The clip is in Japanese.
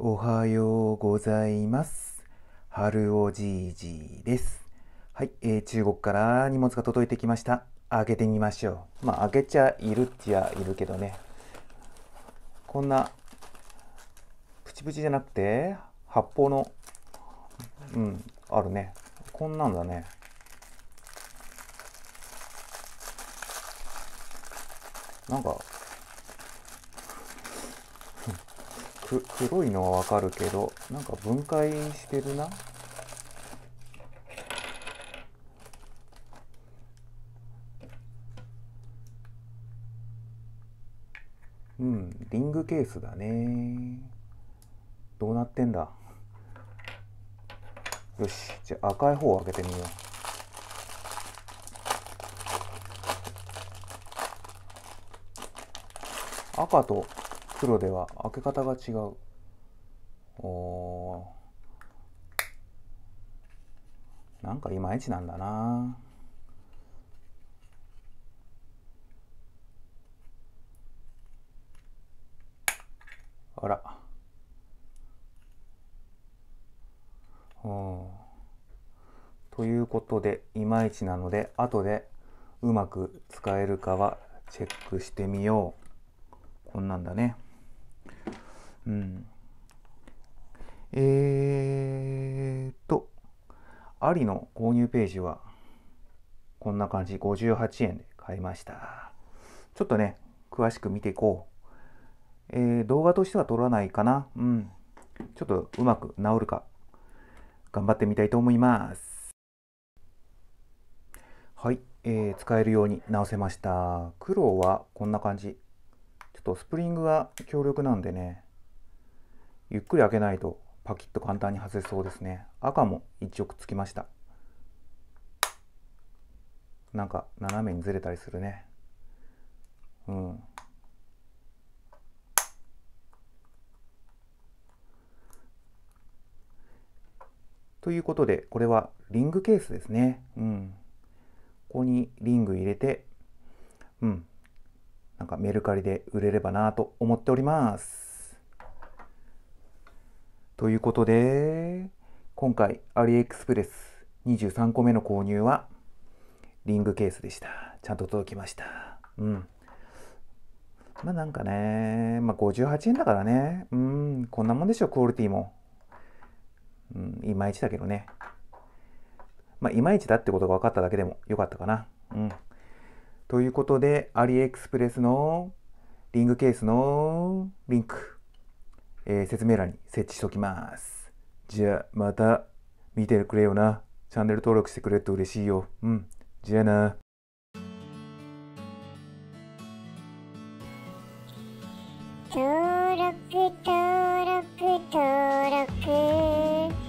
おはようございます。春おじいじです。はい、えー、中国から荷物が届いてきました。開けてみましょう。まあ、開けちゃいるっちゃいるけどね。こんな、プチプチじゃなくて、発泡の、うん、あるね。こんなんだね。なんか、く黒いのはわかるけどなんか分解してるなうんリングケースだねどうなってんだよしじゃあ赤い方を開けてみよう赤と袋では開け方が違うおなんかいまいちなんだなあらうんということでいまいちなので後でうまく使えるかはチェックしてみようこんなんだね。うん。えー、っと、ありの購入ページは、こんな感じ、58円で買いました。ちょっとね、詳しく見ていこう。えー、動画としては撮らないかな。うん。ちょっとうまく治るか、頑張ってみたいと思います。はい、えー、使えるように直せました。黒はこんな感じ。ちょっとスプリングが強力なんでね、ゆっくり開けないとパキッと簡単に外せそうですね赤も一応くっつきましたなんか斜めにずれたりするねうんということでこれはリングケースですねうんここにリング入れてうんなんかメルカリで売れればなと思っておりますということで、今回、アリエクスプレス23個目の購入は、リングケースでした。ちゃんと届きました。うん。まあなんかね、まあ58円だからね、うん、こんなもんでしょ、クオリティも。うん、いまいちだけどね。まあ、いまいちだってことが分かっただけでもよかったかな。うん。ということで、アリエクスプレスのリングケースのリンク。えー、説明欄に設置しておきます。じゃあ、また見てくれよな。チャンネル登録してくれると嬉しいよ。うん。じゃあな。登録登録登録